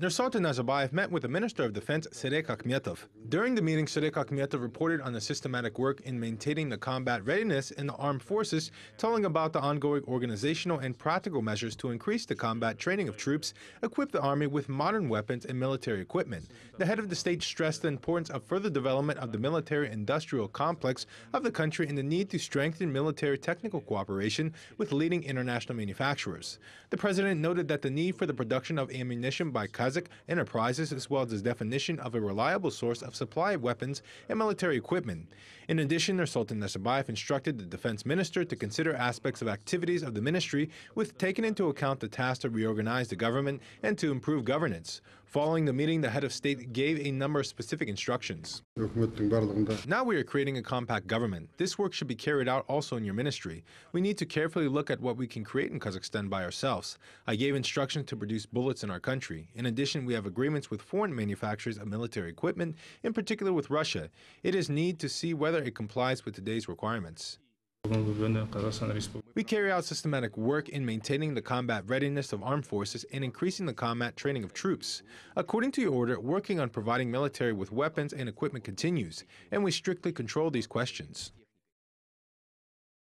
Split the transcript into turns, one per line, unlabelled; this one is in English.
Nursultan Nazarbayev met with the Minister of Defense, Serik Akhmetov. During the meeting, Serik Akhmetov reported on the systematic work in maintaining the combat readiness in the armed forces, telling about the ongoing organizational and practical measures to increase the combat training of troops, equip the Army with modern weapons and military equipment. The head of the state stressed the importance of further development of the military-industrial complex of the country and the need to strengthen military technical cooperation with leading international manufacturers. The president noted that the need for the production of ammunition by Kazakh enterprises as well as its definition of a reliable source of supply of weapons and military equipment. In addition, Sultan Nazarbayev instructed the defense minister to consider aspects of activities of the ministry with taking into account the task to reorganize the government and to improve governance. Following the meeting, the head of state gave a number of specific instructions. Now we are creating a compact government. This work should be carried out also in your ministry. We need to carefully look at what we can create in Kazakhstan by ourselves. I gave instructions to produce bullets in our country. In addition, we have agreements with foreign manufacturers of military equipment, in particular with Russia. It is need to see whether it complies with today's requirements. We carry out systematic work in maintaining the combat readiness of armed forces and increasing the combat training of troops. According to your order, working on providing military with weapons and equipment continues, and we strictly control these questions.